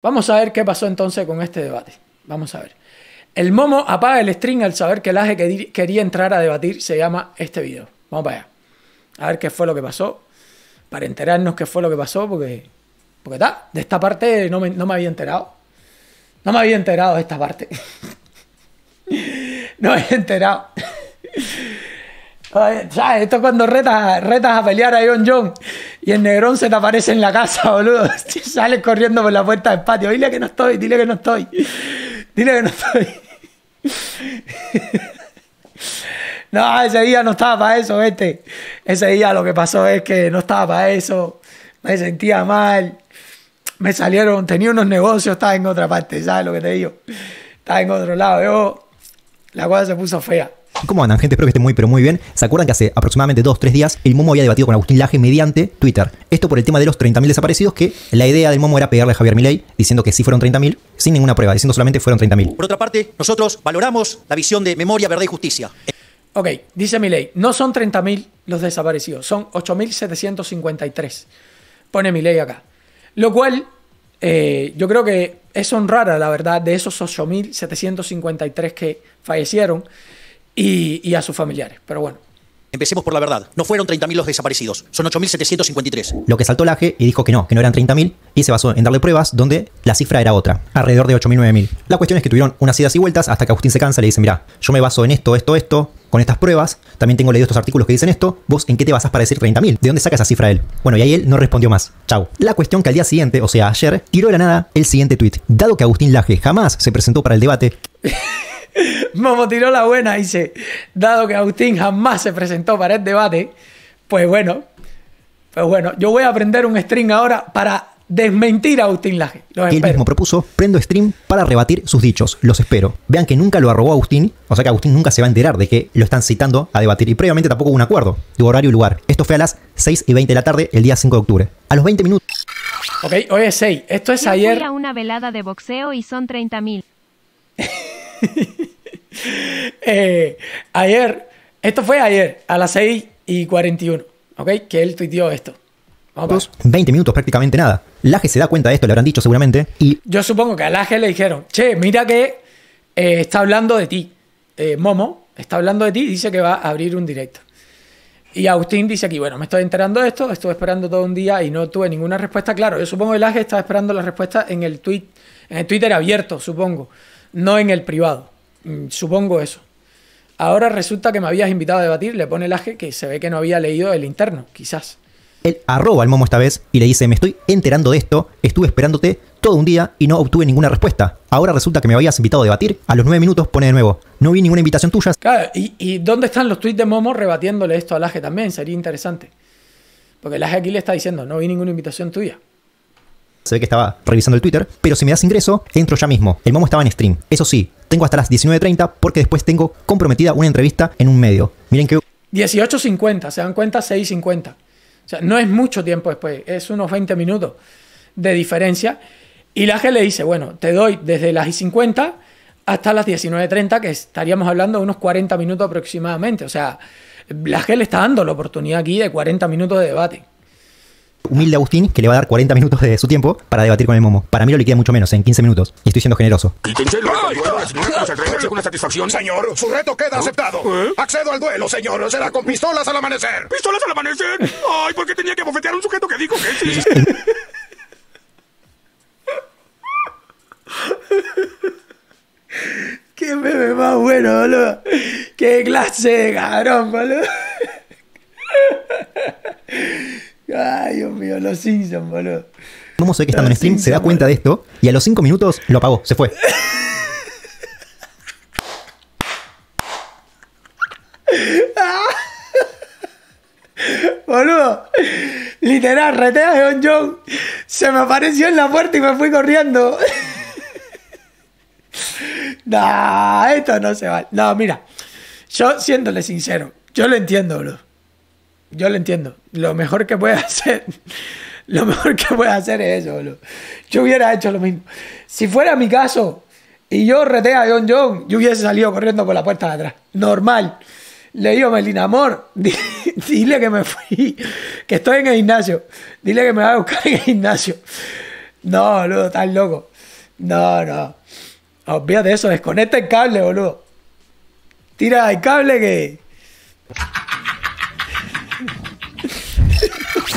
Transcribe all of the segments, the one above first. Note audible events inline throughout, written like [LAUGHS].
Vamos a ver qué pasó entonces con este debate. Vamos a ver. El momo apaga el string al saber que el aje quería entrar a debatir, se llama este video. Vamos para allá. A ver qué fue lo que pasó. Para enterarnos qué fue lo que pasó, porque. Porque ta, de esta parte no me, había enterado. No me había enterado de esta parte. [LAUGHS] no me había enterado. ¿Sabes? [LAUGHS] Esto es cuando retas, retas a pelear a Ion John. Y el negrón se te aparece en la casa, [LAUGHS] boludo. Sales corriendo por la puerta del patio. Dile que no estoy, dile que no estoy. Dile que no estoy. [LAUGHS] No, ese día no estaba para eso, este. Ese día lo que pasó es que no estaba para eso. Me sentía mal. Me salieron, tenía unos negocios, estaba en otra parte, ¿sabes lo que te digo? Estaba en otro lado. la cosa se puso fea. ¿Cómo andan, gente? Espero que estén muy, pero muy bien. ¿Se acuerdan que hace aproximadamente 2-3 días el Momo había debatido con Agustín Laje mediante Twitter? Esto por el tema de los 30.000 desaparecidos, que la idea del Momo era pegarle a Javier Milei diciendo que sí fueron 30.000, sin ninguna prueba, diciendo solamente fueron 30.000. Por otra parte, nosotros valoramos la visión de memoria, verdad y justicia. Ok, dice Milei, no son 30.000 los desaparecidos, son 8.753. Pone Milei acá. Lo cual, eh, yo creo que es honrar la verdad de esos 8.753 que fallecieron y, a sus familiares. Pero bueno. Empecemos por la verdad. No fueron 30.000 los desaparecidos, son 8.753. Lo que saltó Laje y dijo que no, que no eran 30.000 y se basó en darle pruebas donde la cifra era otra, alrededor de 8.000, 9.000. La cuestión es que tuvieron unas idas y vueltas hasta que Agustín se cansa y le dice, mira, yo me baso en esto, esto, esto, con estas pruebas, también tengo leído estos artículos que dicen esto, vos en qué te basás para decir 30.000, ¿de dónde saca esa cifra él? Bueno, y ahí él no respondió más. Chau. La cuestión que al día siguiente, o sea, ayer, tiró de la nada el siguiente tweet, Dado que Agustín Laje jamás se presentó para el debate... [LAUGHS] Momo tiró la buena y dice, dado que Agustín jamás se presentó para el debate, pues bueno, pues bueno, yo voy a aprender un stream ahora para desmentir a Agustín Laje. Los Él mismo propuso, prendo stream para rebatir sus dichos, los espero. Vean que nunca lo arrobó Agustín, o sea que Agustín nunca se va a enterar de que lo están citando a debatir y previamente tampoco hubo un acuerdo de horario y lugar. Esto fue a las 6 y 20 de la tarde el día 5 de octubre. A los 20 minutos. Ok, hoy es 6, esto es ayer. Fui a una velada de boxeo y son 30.000. [LAUGHS] [LAUGHS] Eh, ayer, esto fue ayer, a las 6 y 41, ¿ok? Que él tuiteó esto. Vamos 20 minutos, prácticamente nada. Laje se da cuenta de esto, le habrán dicho seguramente. Y yo supongo que a Laje le dijeron, che, mira que eh, está hablando de ti. Eh, Momo está hablando de ti dice que va a abrir un directo. Y Agustín dice aquí, bueno, me estoy enterando de esto, estuve esperando todo un día y no tuve ninguna respuesta. Claro, yo supongo que Laje estaba esperando la respuesta en el, tweet, en el Twitter abierto, supongo no en el privado. Mm, supongo eso. Ahora resulta que me habías invitado a debatir, le pone el aje que se ve que no había leído el interno, quizás. Él arroba al momo esta vez y le dice, me estoy enterando de esto, estuve esperándote todo un día y no obtuve ninguna respuesta. Ahora resulta que me habías invitado a debatir, a los nueve minutos pone de nuevo, no vi ninguna invitación tuya. y, y ¿dónde están los tweets de Momo rebatiéndole esto al aje también? Sería interesante. Porque el aje aquí le está diciendo, no vi ninguna invitación tuya se ve que estaba revisando el Twitter, pero si me das ingreso, entro ya mismo. El momo estaba en stream. Eso sí, tengo hasta las 19.30 porque después tengo comprometida una entrevista en un medio. Miren que... 18.50, se dan cuenta, 6.50. O sea, no es mucho tiempo después, es unos 20 minutos de diferencia. Y la G le dice, bueno, te doy desde las 50 hasta las 19.30, que estaríamos hablando de unos 40 minutos aproximadamente. O sea, la G le está dando la oportunidad aquí de 40 minutos de debate humilde Agustín que le va a dar 40 minutos de su tiempo para debatir con el Momo. Para mí lo liquida mucho menos, en 15 minutos. Y estoy siendo generoso. Quítense satisfacción. Señor, su reto queda ¿Eh? aceptado. ¿Eh? Accedo al duelo, señor. Será con pistolas al amanecer. ¿Pistolas al amanecer? Ay, porque tenía que bofetear a un sujeto que dijo que sí? [LAUGHS] Qué bebé más bueno, boludo. Qué clase de cabrón, boludo. Ay, Dios mío, los Simpsons, boludo. ¿Cómo se que estando en stream se da cuenta de esto y a los 5 minutos lo apagó, se fue? [LAUGHS] boludo, literal, retea de Don John. Se me apareció en la puerta y me fui corriendo. [LAUGHS] nah, esto no se va. No, mira, yo siéndole sincero, yo lo entiendo, boludo yo lo entiendo. Lo mejor que puede [LAUGHS] hacer, lo mejor que puede hacer es eso. Boludo. Yo hubiera hecho lo mismo. Si fuera mi caso y yo reté a John John, yo hubiese salido corriendo por la puerta de atrás. Normal. Le digo, Melina, amor, [LAUGHS] dile que me fui, que estoy en el gimnasio. Dile que me va a buscar en el gimnasio. No, boludo, estás loco. No, no. de eso, desconecta el cable, boludo. Tira el cable que...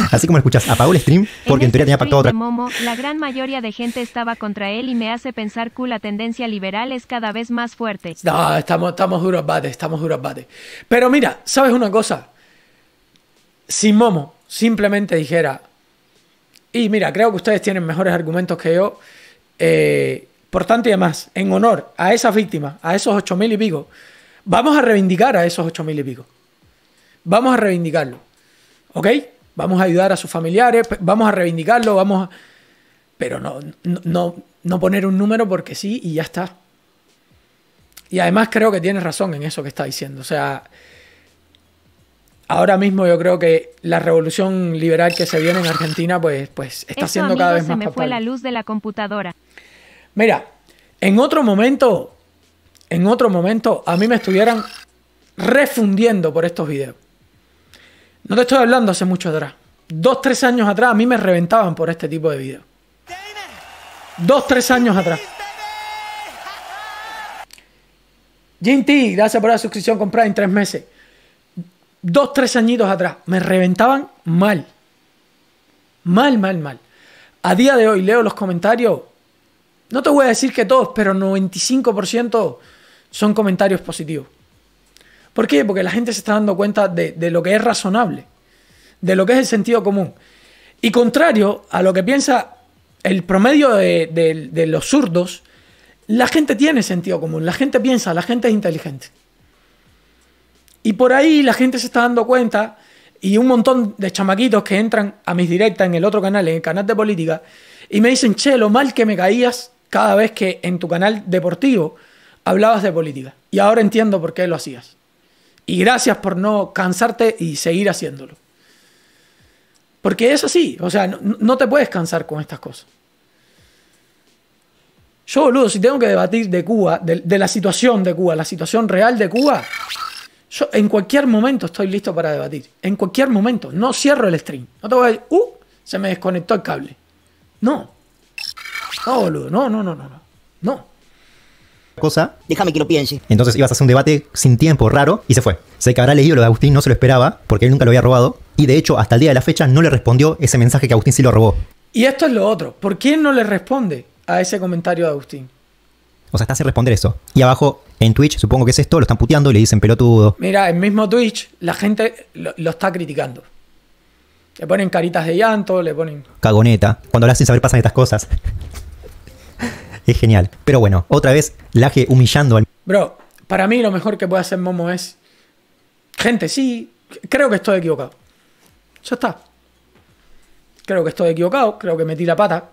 [LAUGHS] Así como escuchas, apagó el stream porque en, teoría este tenía pactado otra. Momo, la gran mayoría de gente estaba contra él y me hace pensar que la tendencia liberal es cada vez más fuerte. No, estamos, estamos duros bate, estamos duros bate. Pero mira, ¿sabes una cosa? Si Momo simplemente dijera, y mira, creo que ustedes tienen mejores argumentos que yo, eh, por tanto y demás, en honor a esas víctimas, a esos 8.000 y pico, vamos a reivindicar a esos 8.000 y pico. Vamos a reivindicarlo. ¿Ok? vamos a ayudar a sus familiares, vamos a reivindicarlo, vamos a... Pero no, no, poner un número porque sí y ya está. Y además creo que tienes razón en eso que está diciendo. O sea, ahora mismo yo creo que la revolución liberal que se viene en Argentina, pues, pues está siendo cada vez más. Se me fue la luz de la computadora. Mira, en otro momento, en otro momento, a mí me estuvieran refundiendo por estos videos. No te estoy hablando hace mucho atrás. Dos, tres años atrás a mí me reventaban por este tipo de videos. Dos, tres años atrás. gente T, gracias por la suscripción comprada en tres meses. Dos, tres añitos atrás. Me reventaban mal. Mal, mal, mal. A día de hoy leo los comentarios. No te voy a decir que todos, pero 95% son comentarios positivos. ¿Por qué? Porque la gente se está dando cuenta de, lo que es razonable, de lo que es el sentido común. Y contrario a lo que piensa el promedio de, los zurdos, la gente tiene sentido común, la gente piensa, la gente es inteligente. Y por ahí la gente se está dando cuenta y un montón de chamaquitos que entran a mis directas en el otro canal, en el canal de política, y me dicen, che, lo mal que me caías cada vez que en tu canal deportivo hablabas de política. Y ahora entiendo por qué lo hacías. Y gracias por no cansarte y seguir haciéndolo. Porque es así, o sea, no, te puedes cansar con estas cosas. Yo, boludo, si tengo que debatir de Cuba, de, la situación de Cuba, la situación real de Cuba, yo en cualquier momento estoy listo para debatir. En cualquier momento. No cierro el stream. No te voy a decir, uh, se me desconectó el cable. No. No, boludo, no, no, no, no. No. no cosa. Déjame que lo piense. Entonces ibas a hacer un debate sin tiempo, raro, y se fue. Sé que habrá leído lo de Agustín, no se lo esperaba, porque él nunca lo había robado. Y de hecho, hasta el día de la fecha no le respondió ese mensaje que Agustín sí lo robó. Y esto es lo otro. ¿Por qué no le responde a ese comentario de Agustín? O sea, está sin responder eso. Y abajo, en Twitch, supongo que es esto, lo están puteando y le dicen pelotudo. Mira, en mismo Twitch, la gente lo, está criticando. Le ponen caritas de llanto, le ponen. Cagoneta. Cuando hablas sin saber pasan estas cosas. [LAUGHS] es genial. Pero bueno, otra vez, Laje humillando al. Bro, para mí lo mejor que puede hacer Momo es. Gente, sí, creo que estoy equivocado. Ya está. Creo que estoy equivocado, creo que metí la pata.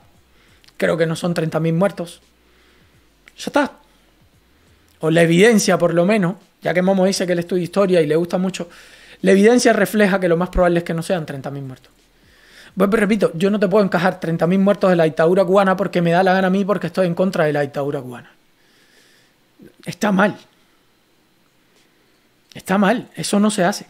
Creo que no son 30.000 muertos. Ya está. O la evidencia, por lo menos, ya que Momo dice que él estudia historia y le gusta mucho, la evidencia refleja que lo más probable es que no sean 30.000 muertos. Bueno, repito, yo no te puedo encajar 30.000 muertos de la dictadura cubana porque me da la gana a mí porque estoy en contra de la dictadura cubana. Está mal. Está mal. Eso no se hace.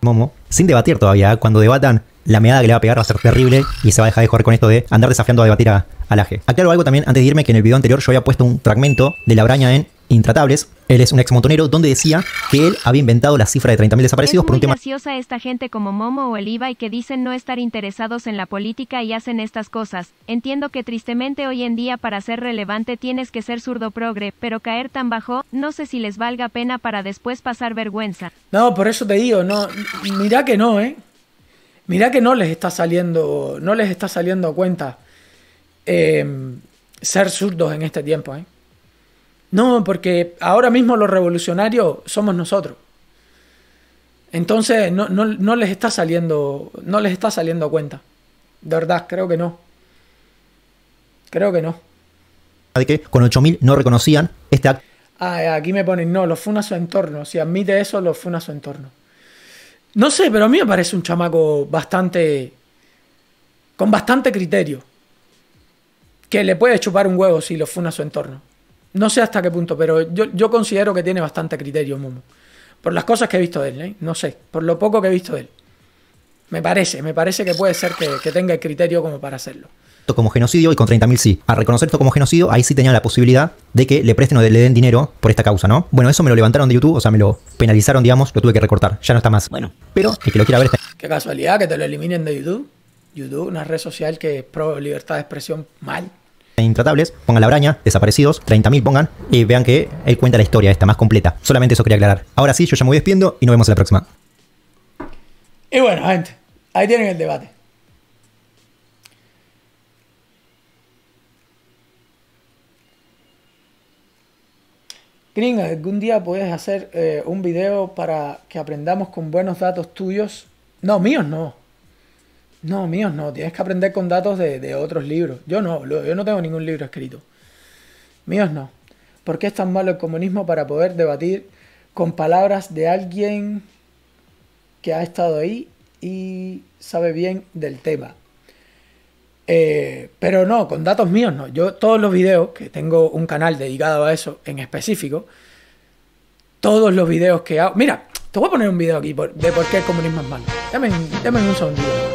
Momo, sin debatir todavía, ¿eh? cuando debatan, la meada que le va a pegar va a ser terrible y se va a dejar de jugar con esto de andar desafiando a debatir a, a Aclaro algo también antes de irme que en el video anterior yo había puesto un fragmento de la braña en intratables. Él es un ex montonero donde decía que él había inventado la cifra de 30.000 desaparecidos por un tema... Es graciosa esta gente como Momo o el y que dicen no estar interesados en la política y hacen estas cosas. Entiendo que tristemente hoy en día para ser relevante tienes que ser zurdo progre, pero caer tan bajo, no sé si les valga pena para después pasar vergüenza. No, por eso te digo, no, Mira que no, ¿eh? Mira que no les está saliendo, no les está saliendo cuenta eh, ser zurdos en este tiempo, ¿eh? No, porque ahora mismo los revolucionarios somos nosotros. Entonces no, les está saliendo. No les está saliendo cuenta. De verdad, creo que no. Creo que no. De que con 8.000 no reconocían este acto. Ah, aquí me ponen, no, lo funa su entorno. Si admite eso, lo funa su entorno. No sé, pero a mí me parece un chamaco bastante. con bastante criterio. Que le puede chupar un huevo si lo funa su entorno no sé hasta qué punto, pero yo, yo considero que tiene bastante criterio Momo. Por las cosas que he visto de él, ¿eh? no sé, por lo poco que he visto de él. Me parece, me parece que puede ser que, tenga el criterio como para hacerlo Esto como genocidio y con 30.000 sí. A reconocer esto como genocidio, ahí sí tenía la posibilidad de que le presten o le den dinero por esta causa, ¿no? Bueno, eso me lo levantaron de YouTube, o sea, me lo penalizaron, digamos, lo tuve que recortar. Ya no está más. Bueno, pero que lo quiera ver Qué casualidad que te lo eliminen de YouTube. YouTube, una red social que pro libertad de expresión mal intratables, pongan la araña, desaparecidos, 30.000 pongan, y vean que él cuenta la historia esta más completa. Solamente eso quería aclarar. Ahora sí, yo ya me voy despiendo y nos vemos en la próxima. Y bueno, gente, ahí tienen el debate. Gringa, algún día puedes hacer eh, un video para que aprendamos con buenos datos tuyos. No, míos no. No, míos no, tienes que aprender con datos de, otros libros. Yo no, yo no tengo ningún libro escrito. Míos no. ¿Por qué es tan malo el comunismo para poder debatir con palabras de alguien que ha estado ahí y sabe bien del tema? Eh, pero no, con datos míos no. Yo todos los videos, que tengo un canal dedicado a eso en específico, todos los videos que hago... Mira, te voy a poner un video aquí de por qué el comunismo es malo. Dame, un segundito.